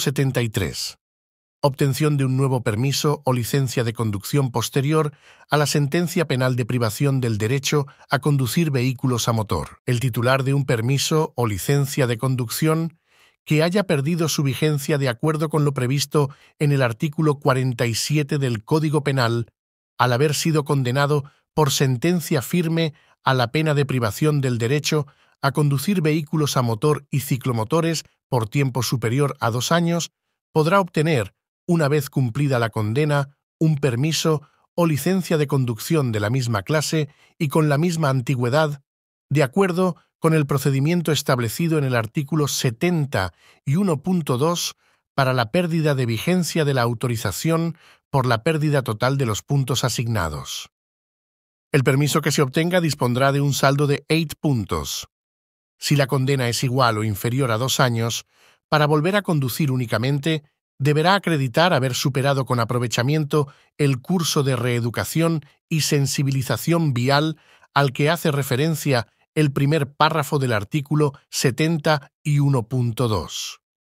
73. Obtención de un nuevo permiso o licencia de conducción posterior a la sentencia penal de privación del derecho a conducir vehículos a motor. El titular de un permiso o licencia de conducción que haya perdido su vigencia de acuerdo con lo previsto en el artículo 47 del Código Penal, al haber sido condenado por sentencia firme a la pena de privación del derecho a conducir vehículos a motor y ciclomotores por tiempo superior a dos años, podrá obtener, una vez cumplida la condena, un permiso o licencia de conducción de la misma clase y con la misma antigüedad, de acuerdo con el procedimiento establecido en el artículo 70 y 1.2 para la pérdida de vigencia de la autorización por la pérdida total de los puntos asignados. El permiso que se obtenga dispondrá de un saldo de 8 puntos si la condena es igual o inferior a dos años, para volver a conducir únicamente, deberá acreditar haber superado con aprovechamiento el curso de reeducación y sensibilización vial al que hace referencia el primer párrafo del artículo 70 y 1.2.